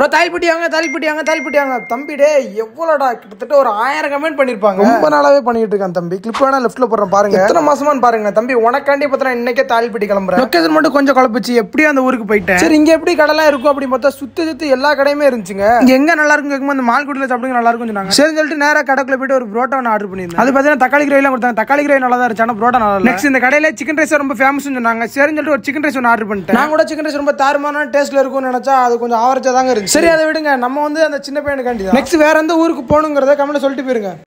bro தாய்ப்பட்டி வாங்க தாய்ப்பட்டி வாங்க தாய்ப்பட்டி வாங்க தம்பி டே எவ்வளோடா கிட்டத்தட்ட ஒரு ஆயிரம் கமெண்ட் பண்ணியிருப்பாங்க ரொம்ப நாளாவே பண்ணிட்டு இருக்கான் தம்பி கிளிப் வேணா லெஃப்ட்ல போறேன் பாருங்க எத்தனை மாசமானு பாருங்க தம்பி உனக்காண்டி பார்த்தா இன்னைக்கே தாய்ப்பட்டி கிளம்புறேன் லொக்கேஷன் மட்டும் கொஞ்சம் குழப்பிச்சு எப்படியும் அந்த ஊருக்கு போயிட்டேன் சரி இங்கே எப்படி கடைலாம் இருக்கும் அப்படின்னு பார்த்தா சுற்றி சுத்தி எல்லா கடையுமே இருந்துச்சுங்க எங்கே நல்லா இருக்கும் கேட்கும் அந்த மால்குடியில் சாப்பிடுங்க நல்லா இருக்கும் சொன்னாங்க சரி சொல்லிட்டு நேராக கடக்குள்ள போயிட்டு ஒரு புரோட்டா ஒன்று ஆர்டர் பண்ணியிருந்தேன் அது பார்த்தீங்கன்னா தக்காளி கிரேவிலாம் கொடுத்தாங்க தக்காளி கிரேவி நல்லா தான் இருந்துச்சு ஆனால் புரோட்டா நல்லா நெக்ஸ்ட் இந்த கடையில் சிக்கன் ரைஸ் ரொம்ப ஃபேமஸ் சொன்னாங்க சரி சொல்லிட்டு ஒரு சிக்கன் ரைஸ் ஒன்று ஆர்டர் பண்ணிட்டேன் நான் கூட சிக்கன் ரைஸ் ரொம்ப தாருமான டேஸ்ட்டில் இருக்கும்னு நினச்சா அது கொஞ்சம் ஆவரேஜாக தாங்க இருந்துச்சு சரி அதை விடுங்க நம்ம வந்து அந்த சின்ன பையனுக்காண்டி நெக்ஸ்ட் வேற எந்த ஊருக்கு போகணுங்கிறத கமெண்ட் சொல்லிட்டு போயிருங்க